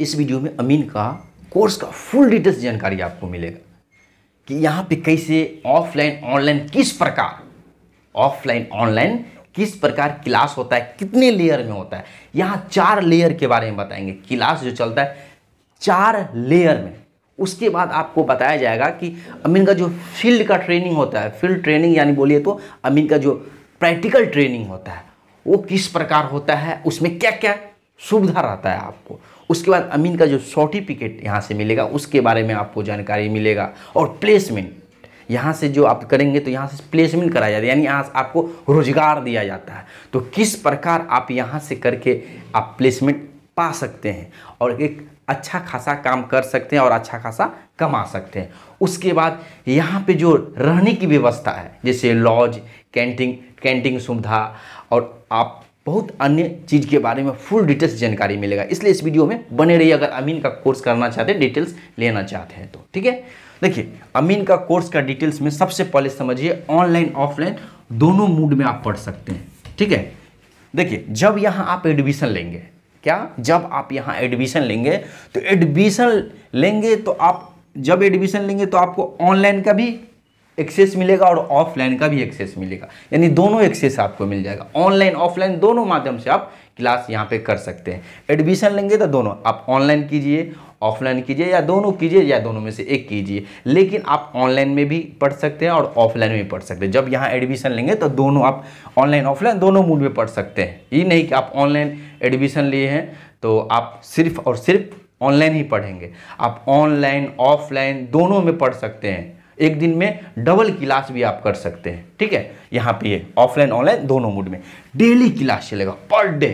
इस वीडियो में अमीन का कोर्स का फुल डिटेल्स जानकारी आपको मिलेगा कि यहाँ पे कैसे ऑफलाइन ऑनलाइन किस प्रकार ऑफलाइन ऑनलाइन किस प्रकार क्लास होता है कितने लेयर में होता है यहाँ चार लेयर के बारे में बताएंगे क्लास जो चलता है चार लेयर में उसके बाद आपको बताया जाएगा कि अमीन का जो फील्ड का ट्रेनिंग होता है फील्ड ट्रेनिंग यानी बोलिए तो अमीन का जो प्रैक्टिकल ट्रेनिंग होता है वो किस प्रकार होता है उसमें क्या क्या सुविधा रहता है आपको उसके बाद अमीन का जो सर्टिफिकेट यहाँ से मिलेगा उसके बारे में आपको जानकारी मिलेगा और प्लेसमेंट यहाँ से जो आप करेंगे तो यहाँ से प्लेसमेंट कराया जाता है यानी यहाँ आपको रोजगार दिया जाता है तो किस प्रकार आप यहाँ से करके आप प्लेसमेंट पा सकते हैं और एक अच्छा खासा काम कर सकते हैं और अच्छा खासा कमा सकते हैं उसके बाद यहाँ पे जो रहने की व्यवस्था है जैसे लॉज कैंटीन कैंटीन सुविधा और आप बहुत अन्य चीज़ के बारे में फुल डिटेल्स जानकारी मिलेगा इसलिए इस वीडियो में बने रहिए अगर अमीन का कोर्स करना चाहते हैं डिटेल्स लेना चाहते हैं तो ठीक है देखिए अमीन का कोर्स का डिटेल्स में सबसे पहले समझिए ऑनलाइन ऑफलाइन दोनों मूड में आप पढ़ सकते हैं ठीक है देखिए जब यहाँ आप एडमिशन लेंगे क्या जब आप यहाँ एडमिशन लेंगे तो एडमिशन लेंगे तो आप जब एडमिशन लेंगे तो आपको ऑनलाइन का भी एक्सेस मिलेगा और ऑफलाइन का भी एक्सेस मिलेगा यानी दोनों एक्सेस आपको मिल जाएगा ऑनलाइन ऑफलाइन दोनों माध्यम से आप क्लास यहाँ पे कर सकते हैं एडमिशन लेंगे तो दोनों आप ऑनलाइन कीजिए ऑफलाइन कीजिए या दोनों कीजिए या दोनों में से एक कीजिए लेकिन आप ऑनलाइन में भी पढ़ सकते हैं और ऑफलाइन में भी पढ़ सकते हैं जब यहाँ एडमिशन लेंगे तो दोनों आप ऑनलाइन ऑफलाइन दोनों मूड में पढ़ सकते हैं ये नहीं कि आप ऑनलाइन एडमिशन लिए हैं तो आप सिर्फ और सिर्फ ऑनलाइन ही पढ़ेंगे आप ऑनलाइन ऑफलाइन दोनों में पढ़ सकते हैं एक दिन में डबल क्लास भी आप कर सकते हैं ठीक है यहाँ पे ऑफलाइन ऑनलाइन दोनों मूड में डेली क्लास चलेगा पर डे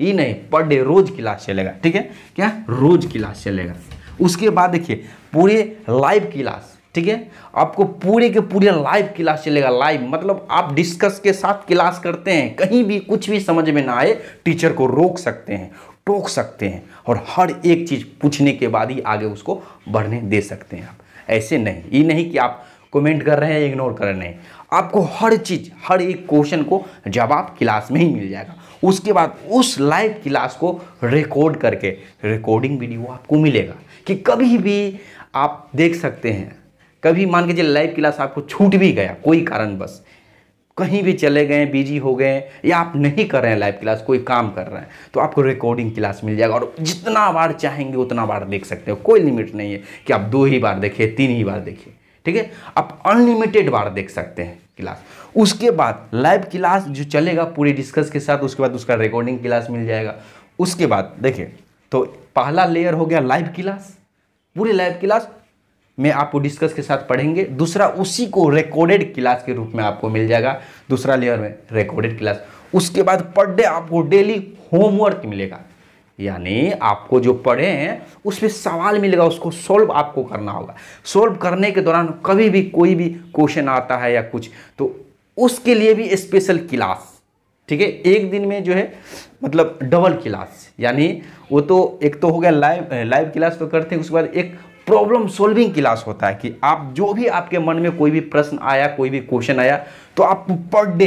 ये नहीं पर डे रोज क्लास चलेगा ठीक है क्या रोज क्लास चलेगा उसके बाद देखिए पूरे लाइव क्लास ठीक है आपको पूरे के पूरे लाइव क्लास चलेगा लाइव मतलब आप डिस्कस के साथ क्लास करते हैं कहीं भी कुछ भी समझ में ना आए टीचर को रोक सकते हैं टोक सकते हैं और हर एक चीज़ पूछने के बाद ही आगे उसको बढ़ने दे सकते हैं आप ऐसे नहीं ये नहीं कि आप कमेंट कर रहे हैं इग्नोर कर रहे हैं आपको हर चीज़ हर एक क्वेश्चन को जवाब क्लास में ही मिल जाएगा उसके बाद उस लाइव क्लास को रिकॉर्ड करके रिकॉर्डिंग वीडियो आपको मिलेगा कि कभी भी आप देख सकते हैं कभी मान के चलिए लाइव क्लास आपको छूट भी गया कोई कारण बस कहीं भी चले गए बिजी हो गए या आप नहीं कर रहे हैं लाइव क्लास कोई काम कर रहे हैं तो आपको रिकॉर्डिंग क्लास मिल जाएगा और जितना बार चाहेंगे उतना बार देख सकते हो कोई लिमिट नहीं है कि आप दो ही बार देखिए तीन ही बार देखिए ठीक है आप अनलिमिटेड बार देख सकते हैं क्लास उसके बाद लाइव क्लास जो चलेगा पूरे डिस्कस के साथ उसके बाद उसका रिकॉर्डिंग क्लास मिल जाएगा उसके बाद देखिए तो पहला लेयर हो गया लाइव क्लास पूरी लाइव क्लास में आपको डिस्कस के साथ पढ़ेंगे दूसरा उसी को रिकॉर्डेड क्लास के रूप में आपको मिल जाएगा दूसरा लेयर में रिकॉर्डेड क्लास उसके बाद पर डे आपको डेली होमवर्क मिलेगा यानी आपको जो पढ़े हैं उस पर सवाल मिलेगा उसको सॉल्व आपको करना होगा सॉल्व करने के दौरान कभी भी कोई भी क्वेश्चन आता है या कुछ तो उसके लिए भी स्पेशल क्लास ठीक है एक दिन में जो है मतलब डबल क्लास यानी वो तो एक तो हो गया लाइव लाइव क्लास तो करते हैं उसके बाद एक प्रॉब्लम सॉल्विंग क्लास होता है कि आप जो भी आपके मन में कोई भी प्रश्न आया कोई भी क्वेश्चन आया तो आप पर डे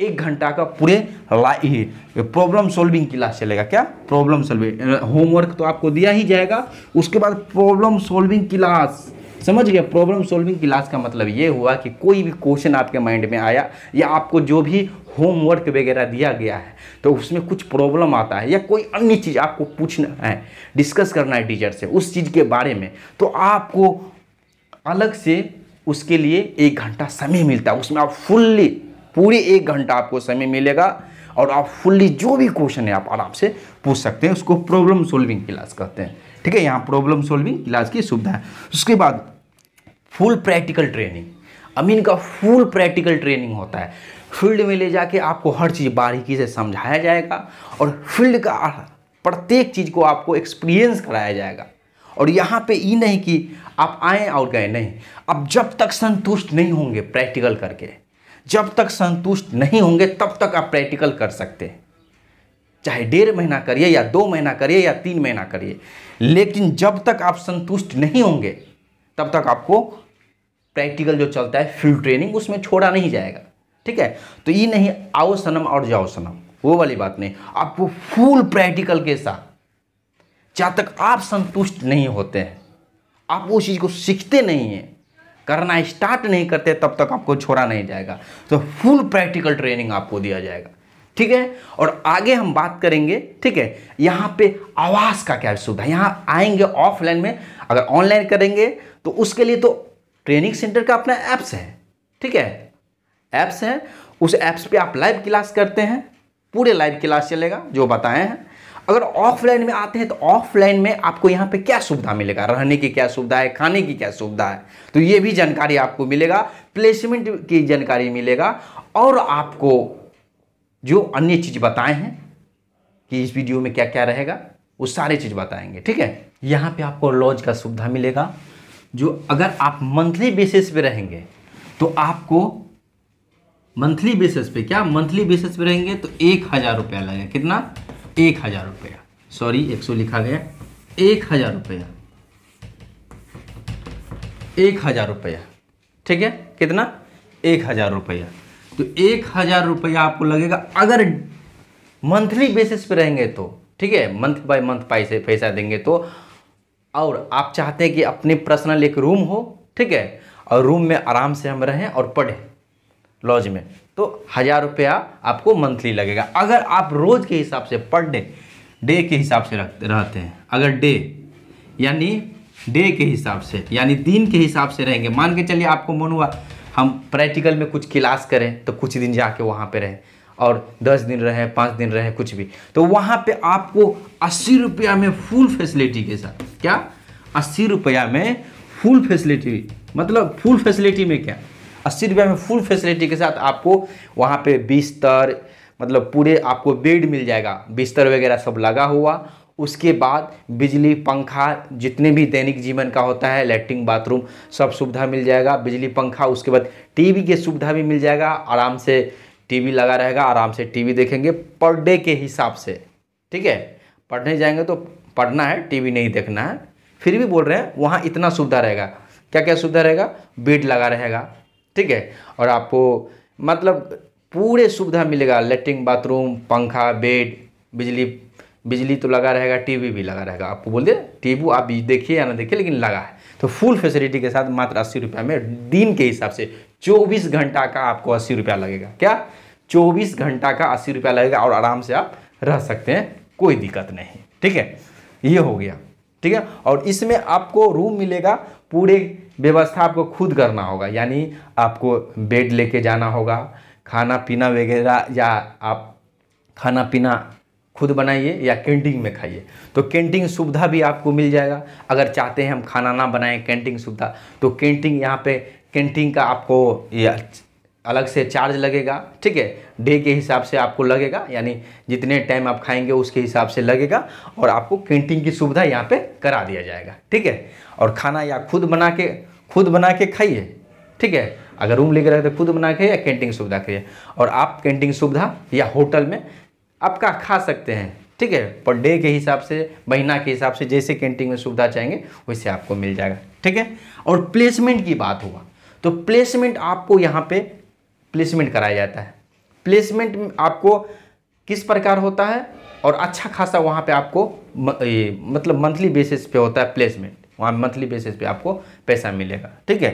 एक घंटा का पूरे प्रॉब्लम सॉल्विंग क्लास चलेगा क्या प्रॉब्लम सॉल्विंग होमवर्क तो आपको दिया ही जाएगा उसके बाद प्रॉब्लम सॉल्विंग क्लास समझ गया प्रॉब्लम सॉल्विंग क्लास का मतलब ये हुआ कि कोई भी क्वेश्चन आपके माइंड में आया या आपको जो भी होमवर्क वगैरह दिया गया है तो उसमें कुछ प्रॉब्लम आता है या कोई अन्य चीज़ आपको पूछना है डिस्कस करना है टीचर से उस चीज़ के बारे में तो आपको अलग से उसके लिए एक घंटा समय मिलता है उसमें आप फुल्ली पूरे एक घंटा आपको समय मिलेगा और आप फुल्ली जो भी क्वेश्चन है आप आराम से पूछ सकते हैं उसको प्रॉब्लम सॉल्विंग क्लास कहते हैं ठीक है यहाँ प्रॉब्लम सॉल्विंग क्लास की सुविधा है उसके बाद फुल प्रैक्टिकल ट्रेनिंग अमीन का फुल प्रैक्टिकल ट्रेनिंग होता है फील्ड में ले जाके आपको हर चीज़ बारीकी से समझाया जाएगा और फील्ड का प्रत्येक चीज़ को आपको एक्सपीरियंस कराया जाएगा और यहाँ पे ये नहीं कि आप आए और गए नहीं आप जब तक संतुष्ट नहीं होंगे प्रैक्टिकल करके जब तक संतुष्ट नहीं होंगे तब तक आप प्रैक्टिकल कर सकते हैं चाहे डेढ़ महीना करिए या दो महीना करिए या तीन महीना करिए लेकिन जब तक आप संतुष्ट नहीं होंगे तब तक आपको प्रैक्टिकल जो चलता है फील्ड ट्रेनिंग उसमें छोड़ा नहीं जाएगा ठीक है तो ये नहीं आओ सनम और जाओ सनम वो वाली बात नहीं आपको फुल प्रैक्टिकल के साथ जहाँ तक आप संतुष्ट नहीं होते हैं आप वो चीज़ को सीखते नहीं हैं करना स्टार्ट नहीं करते तब तक आपको छोड़ा नहीं जाएगा तो फुल प्रैक्टिकल ट्रेनिंग आपको दिया जाएगा ठीक है और आगे हम बात करेंगे ठीक है यहाँ पे आवास का क्या सुविधा यहाँ आएंगे ऑफलाइन में अगर ऑनलाइन करेंगे तो उसके लिए तो ट्रेनिंग सेंटर का अपना ऐप्स है ठीक है ऐप्स है उस ऐप्स पे आप लाइव क्लास करते हैं पूरे लाइव क्लास चलेगा जो बताए हैं अगर ऑफलाइन में आते हैं तो ऑफलाइन में आपको यहाँ पे क्या सुविधा मिलेगा रहने की क्या सुविधा है खाने की क्या सुविधा है तो ये भी जानकारी आपको मिलेगा प्लेसमेंट की जानकारी मिलेगा और आपको जो अन्य चीज़ बताए हैं कि इस वीडियो में क्या क्या रहेगा वो सारे चीज़ बताएंगे ठीक है यहाँ पे आपको लॉज का सुविधा मिलेगा जो अगर आप मंथली बेसिस पे रहेंगे तो आपको मंथली बेसिस पे क्या मंथली बेसिस पे रहेंगे तो एक हज़ार रुपया लगेगा कितना एक हज़ार रुपया सॉरी एक सौ लिखा गया एक हज़ार रुपया एक हज़ार रुपया ठीक है कितना एक हज़ार रुपया तो एक हज़ार रुपया आपको लगेगा अगर मंथली बेसिस पे रहेंगे तो ठीक है मंथ बाय मंथ पैसे पैसा देंगे तो और आप चाहते हैं कि अपने पर्सनल एक रूम हो ठीक है और रूम में आराम से हम रहें और पढ़ें लॉज में तो हज़ार रुपया आपको मंथली लगेगा अगर आप रोज़ के हिसाब से पर डे डे के हिसाब से रखते रहते हैं अगर डे यानी डे के हिसाब से यानी दिन के हिसाब से रहेंगे मान के चलिए आपको मन हुआ हम प्रैक्टिकल में कुछ क्लास करें तो कुछ दिन जाके वहाँ पे रहें और दस दिन रहे पाँच दिन रहे कुछ भी तो वहाँ पे आपको अस्सी रुपया में फुल फैसिलिटी के साथ क्या अस्सी रुपया में फुल फैसिलिटी मतलब फुल फैसिलिटी में क्या अस्सी रुपया में फुल फैसिलिटी के साथ आपको वहाँ पे बिस्तर मतलब पूरे आपको बेड मिल जाएगा बिस्तर वगैरह सब लगा हुआ उसके बाद बिजली पंखा जितने भी दैनिक जीवन का होता है लेट्रिन बाथरूम सब सुविधा मिल जाएगा बिजली पंखा उसके बाद टीवी की सुविधा भी मिल जाएगा आराम से टीवी लगा रहेगा आराम से टीवी देखेंगे पर डे के हिसाब से ठीक है पढ़ने जाएंगे तो पढ़ना है टीवी नहीं देखना है फिर भी बोल रहे हैं वहाँ इतना सुविधा रहेगा क्या क्या सुविधा रहेगा बेड लगा रहेगा ठीक है और आपको मतलब पूरे सुविधा मिलेगा लेटरिन बाथरूम पंखा बेड बिजली बिजली तो लगा रहेगा टीवी भी लगा रहेगा आपको बोल दे टीवी आप देखिए या ना देखिए लेकिन लगा है तो फुल फैसिलिटी के साथ मात्र अस्सी रुपये में दिन के हिसाब से चौबीस घंटा का आपको अस्सी रुपया लगेगा क्या चौबीस घंटा का अस्सी रुपया लगेगा और आराम से आप रह सकते हैं कोई दिक्कत नहीं ठीक है ये हो गया ठीक है और इसमें आपको रूम मिलेगा पूरे व्यवस्था आपको खुद करना होगा यानी आपको बेड लेके जाना होगा खाना पीना वगैरह या आप खाना पीना खुद बनाइए या कैंटीन में खाइए तो कैंटीन सुविधा भी आपको मिल जाएगा अगर चाहते हैं हम खाना ना बनाएं कैंटीन सुविधा तो कैंटीन यहाँ पे कैंटीन का आपको अलग से चार्ज लगेगा ठीक है डे के हिसाब से आपको लगेगा यानी जितने टाइम आप खाएंगे उसके हिसाब से लगेगा और आपको कैंटीन की सुविधा यहाँ पे करा दिया जाएगा ठीक है और खाना या खुद बना के खुद बना के खाइए ठीक है अगर रूम लेकर रहे तो खुद बना के या कैंटीन सुविधा खाइए और आप कैंटीन सुविधा या होटल में आपका खा सकते हैं ठीक है पर डे के हिसाब से महीना के हिसाब से जैसे कैंटीन में सुविधा चाहेंगे वैसे आपको मिल जाएगा ठीक है और प्लेसमेंट की बात हुआ तो प्लेसमेंट आपको यहाँ पे प्लेसमेंट कराया जाता है प्लेसमेंट आपको किस प्रकार होता है और अच्छा खासा वहाँ पे आपको मतलब मंथली बेसिस पे होता है प्लेसमेंट वहाँ मंथली बेसिस पे आपको पैसा मिलेगा ठीक है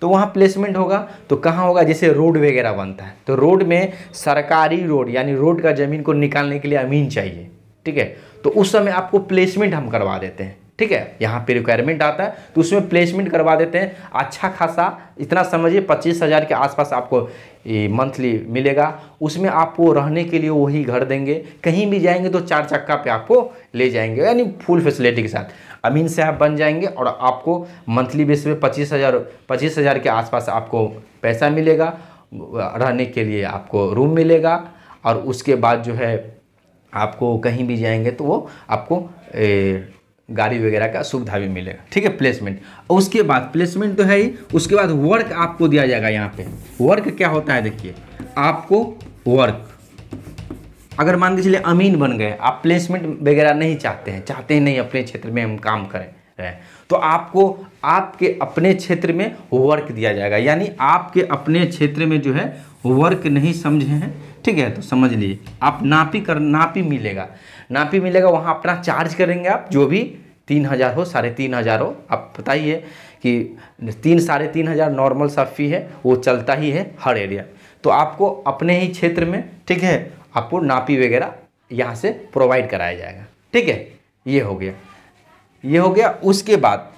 तो वहाँ प्लेसमेंट होगा तो कहाँ होगा जैसे रोड वगैरह बनता है तो रोड में सरकारी रोड यानी रोड का ज़मीन को निकालने के लिए अमीन चाहिए ठीक है तो उस समय आपको प्लेसमेंट हम करवा देते हैं ठीक है यहाँ पे रिक्वायरमेंट आता है तो उसमें प्लेसमेंट करवा देते हैं अच्छा खासा इतना समझिए पच्चीस हज़ार के आसपास आपको मंथली मिलेगा उसमें आपको रहने के लिए वही घर देंगे कहीं भी जाएंगे तो चार चक्का पे आपको ले जाएंगे यानी फुल फैसिलिटी के साथ अमीन से बन जाएंगे और आपको मंथली बेस पे पच्चीस हज़ार पच्चीस हज़ार के आसपास आपको पैसा मिलेगा रहने के लिए आपको रूम मिलेगा और उसके बाद जो है आपको कहीं भी जाएंगे तो वो आपको गाड़ी वगैरह का सुविधा भी मिलेगा ठीक है प्लेसमेंट उसके बाद प्लेसमेंट तो है ही उसके बाद वर्क आपको दिया जाएगा यहाँ पे वर्क क्या होता है देखिए आपको वर्क अगर मान के चलिए अमीन बन गए आप प्लेसमेंट वगैरह नहीं चाहते हैं चाहते हैं नहीं अपने क्षेत्र में हम काम करें रहे तो आपको आपके अपने क्षेत्र में वर्क दिया जाएगा यानी आपके अपने क्षेत्र में जो है वर्क नहीं समझे हैं ठीक है तो समझ लीजिए आप नापी कर नापी मिलेगा नापी मिलेगा वहाँ अपना चार्ज करेंगे आप जो भी तीन हज़ार हो साढ़े तीन हज़ार हो आप पता ही कि तीन साढ़े तीन हज़ार नॉर्मल सा फी है वो चलता ही है हर एरिया तो आपको अपने ही क्षेत्र में ठीक है आपको नापी वगैरह यहाँ से प्रोवाइड कराया जाएगा ठीक है ये हो गया ये हो गया उसके बाद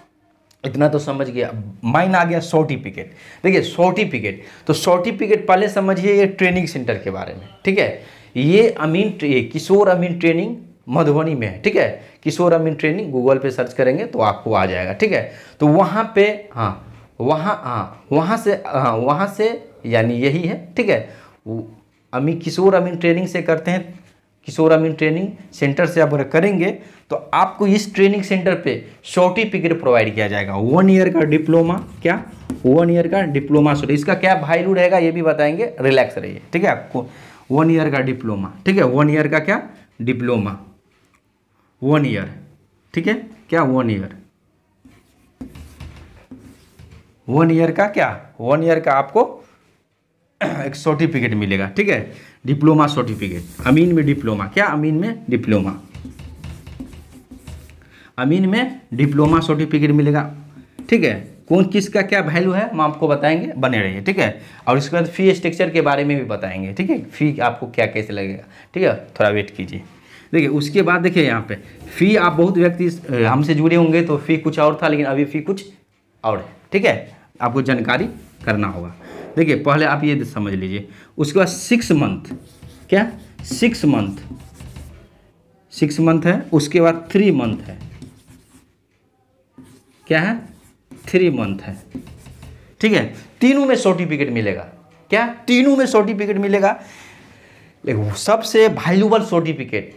इतना तो समझ गया माइन आ गया सर्टिफिकेट देखिए सर्टिफिकेट तो सर्टिफिकेट पहले समझिए ये ट्रेनिंग सेंटर के बारे में ठीक है ये अमीन ये किशोर अमीन ट्रेनिंग मधुबनी में है ठीक है किशोर अमीन ट्रेनिंग गूगल पे सर्च करेंगे तो आपको आ जाएगा ठीक है तो वहाँ पे हाँ वहाँ हाँ वहाँ से हाँ वहाँ से यानी यही है ठीक है अमी किशोर अमीन ट्रेनिंग से करते हैं किशोर अमीन ट्रेनिंग सेंटर से आप अगर करेंगे तो आपको इस ट्रेनिंग सेंटर पे सर्टिफिकेट प्रोवाइड किया जाएगा वन ईयर का डिप्लोमा क्या वन ईयर का डिप्लोमा सॉरी इसका क्या वैल्यू रहेगा ये भी बताएंगे रिलैक्स रहिए ठीक है आपको वन ईयर का डिप्लोमा ठीक है वन ईयर का क्या डिप्लोमा वन ईयर ठीक है क्या वन ईयर वन ईयर का क्या वन ईयर का आपको एक सर्टिफिकेट मिलेगा ठीक है डिप्लोमा सर्टिफिकेट अमीन में डिप्लोमा क्या अमीन में डिप्लोमा अमीन में डिप्लोमा सर्टिफिकेट मिलेगा ठीक है कौन किस का क्या वैल्यू है हम आपको बताएंगे बने रहिए ठीक है और इसके बाद फी स्ट्रक्चर के बारे में भी बताएंगे ठीक है फी आपको क्या कैसे लगेगा ठीक है थोड़ा वेट कीजिए देखिए उसके बाद देखिए यहाँ पे फी आप बहुत व्यक्ति हमसे जुड़े होंगे तो फी कुछ और था लेकिन अभी फी कुछ और है ठीक है आपको जानकारी करना होगा देखिए पहले आप ये समझ लीजिए उसके बाद सिक्स मंथ क्या सिक्स मंथ सिक्स मंथ है उसके बाद थ्री मंथ है क्या है थ्री मंथ है ठीक है तीनों में सर्टिफिकेट मिलेगा क्या तीनों में सर्टिफिकेट मिलेगा सबसे वैल्यूबल सर्टिफिकेट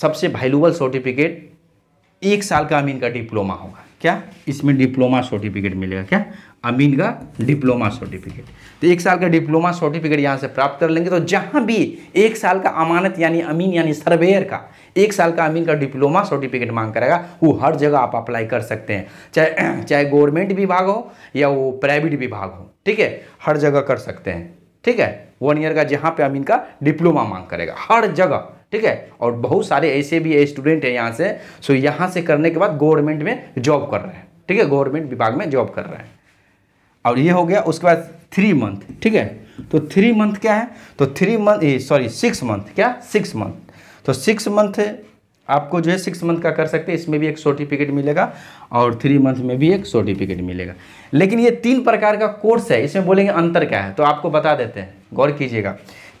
सबसे वैल्यूबल सर्टिफिकेट एक साल का अमीन का डिप्लोमा होगा क्या इसमें डिप्लोमा सर्टिफिकेट मिलेगा क्या अमीन का डिप्लोमा सर्टिफिकेट तो एक साल का डिप्लोमा सर्टिफिकेट यहाँ से प्राप्त कर लेंगे तो जहाँ भी एक साल का अमानत यानी अमीन यानी सर्वेयर का एक साल का अमीन का डिप्लोमा सर्टिफिकेट मांग करेगा वो हर जगह आप अप्लाई कर सकते हैं चाहे चाहे गवर्नमेंट विभाग हो या वो प्राइवेट विभाग हो ठीक है हर जगह कर सकते हैं ठीक है वन ईयर का जहाँ पे हम इनका डिप्लोमा मांग करेगा हर जगह ठीक है और बहुत सारे ऐसे भी स्टूडेंट हैं यहाँ से सो यहाँ से करने के बाद गवर्नमेंट में जॉब कर रहे हैं ठीक है गवर्नमेंट विभाग में जॉब कर रहे हैं और ये हो गया उसके बाद थ्री मंथ ठीक है तो थ्री मंथ क्या है तो three month sorry six month क्या सिक्स मंथ तो सिक्स मंथ आपको जो है सिक्स मंथ का कर सकते हैं इसमें भी एक सर्टिफिकेट मिलेगा और थ्री मंथ में भी एक सर्टिफिकेट मिलेगा लेकिन ये तीन प्रकार का कोर्स है इसमें बोलेंगे अंतर क्या है तो आपको बता देते हैं गौर कीजिएगा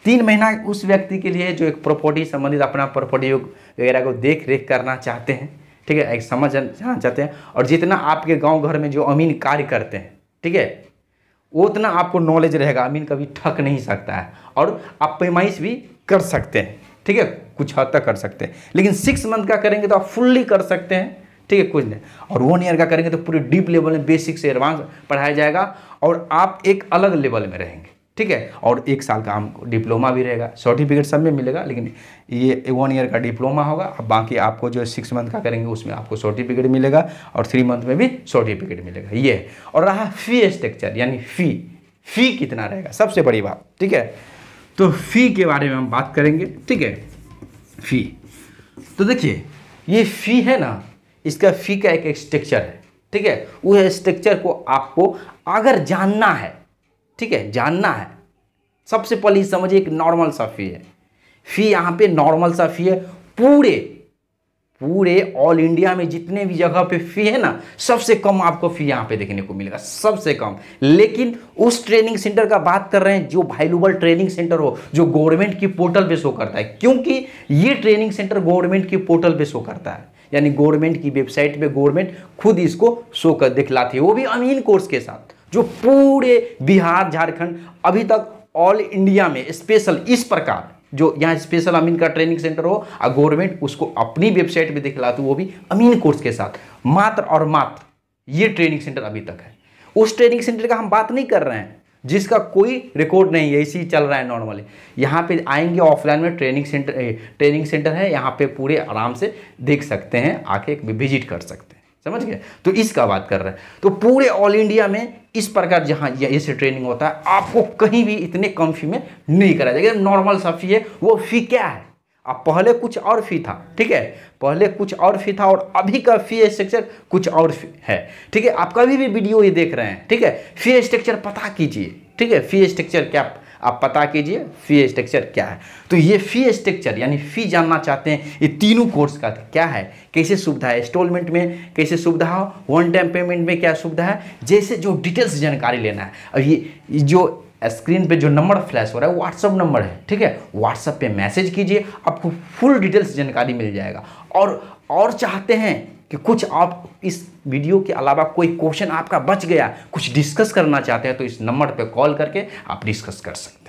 तीन महीना उस व्यक्ति के लिए जो एक प्रॉपर्टी संबंधित अपना प्रॉपर्टी वगैरह को देख रेख करना चाहते हैं ठीक है एक समझ जाना चाहते हैं और जितना आपके गांव घर में जो अमीन कार्य करते हैं ठीक है उतना आपको नॉलेज रहेगा अमीन कभी ठक नहीं सकता है और आप पैमाइश भी कर सकते हैं ठीक है कुछ हद तक कर सकते हैं लेकिन सिक्स मंथ का करेंगे तो आप फुल्ली कर सकते हैं ठीक है कुछ नहीं और वन ईयर का करेंगे तो पूरे डीप लेवल में बेसिक से एडवांस पढ़ाया जाएगा और आप एक अलग लेवल में रहेंगे ठीक है और एक साल का हमको डिप्लोमा भी रहेगा सर्टिफिकेट सब में मिलेगा लेकिन ये वन ईयर का डिप्लोमा होगा अब बाकी आपको जो सिक्स मंथ का करेंगे उसमें आपको सर्टिफिकेट मिलेगा और थ्री मंथ में भी सर्टिफिकेट मिलेगा ये और रहा फी स्ट्रक्चर यानी फ़ी फ़ी कितना रहेगा सबसे बड़ी बात ठीक है तो फ़ी के बारे में हम बात करेंगे ठीक है फी तो देखिए ये फी है ना इसका फी का एक स्ट्रक्चर है ठीक है वह स्ट्रक्चर को आपको अगर जानना है ठीक है जानना है सबसे पहले समझिए एक नॉर्मल सा फी है फी यहाँ पे नॉर्मल सा फी है पूरे पूरे ऑल इंडिया में जितने भी जगह पे फी है ना सबसे कम आपको फी यहाँ पे देखने को मिलेगा सबसे कम लेकिन उस ट्रेनिंग सेंटर का बात कर रहे हैं जो वैल्यूबल ट्रेनिंग सेंटर हो जो गवर्नमेंट की पोर्टल पे शो करता है क्योंकि ये ट्रेनिंग सेंटर गवर्नमेंट की पोर्टल पे शो करता है यानी गवर्नमेंट की वेबसाइट पर गवर्नमेंट खुद इसको शो कर दिखलाती है वो भी अमीन कोर्स के साथ जो पूरे बिहार झारखंड अभी तक ऑल इंडिया में स्पेशल इस प्रकार जो यहाँ स्पेशल अमीन का ट्रेनिंग सेंटर हो और गवर्नमेंट उसको अपनी वेबसाइट पे दिखलाती वो भी अमीन कोर्स के साथ मात्र और मात्र ये ट्रेनिंग सेंटर अभी तक है उस ट्रेनिंग सेंटर का हम बात नहीं कर रहे हैं जिसका कोई रिकॉर्ड नहीं है इसी चल रहा है नॉर्मली यहाँ पे आएंगे ऑफलाइन में ट्रेनिंग सेंटर ट्रेनिंग सेंटर है यहाँ पे पूरे आराम से देख सकते हैं आके विजिट कर सकते हैं समझ गए तो इसका बात कर रहे हैं तो पूरे ऑल इंडिया में इस प्रकार जहाँ ऐसे ट्रेनिंग होता है आपको कहीं भी इतने कम फी में नहीं कराया जाएगा नॉर्मल सा फी है वो फी क्या है अब पहले कुछ और फी था ठीक है पहले कुछ और फी था और अभी का फी स्ट्रक्चर कुछ और है ठीक है आप कभी भी वीडियो ये देख रहे हैं ठीक है फी स्ट्रक्चर पता कीजिए ठीक है फी स्ट्रक्चर क्या आप पता कीजिए फी स्ट्रक्चर क्या है तो ये फी स्ट्रक्चर यानी फ़ी जानना चाहते हैं ये तीनों कोर्स का क्या है कैसे सुविधा है इंस्टॉलमेंट में कैसे सुविधा हो वन टाइम पेमेंट में क्या सुविधा है जैसे जो डिटेल्स जानकारी लेना है और ये जो स्क्रीन पे जो नंबर फ्लैश हो रहा है व्हाट्सअप नंबर है ठीक है व्हाट्सअप पे मैसेज कीजिए आपको फुल डिटेल्स जानकारी मिल जाएगा और और चाहते हैं कि कुछ आप इस वीडियो के अलावा कोई क्वेश्चन आपका बच गया कुछ डिस्कस करना चाहते हैं तो इस नंबर पर कॉल करके आप डिस्कस कर सकते हैं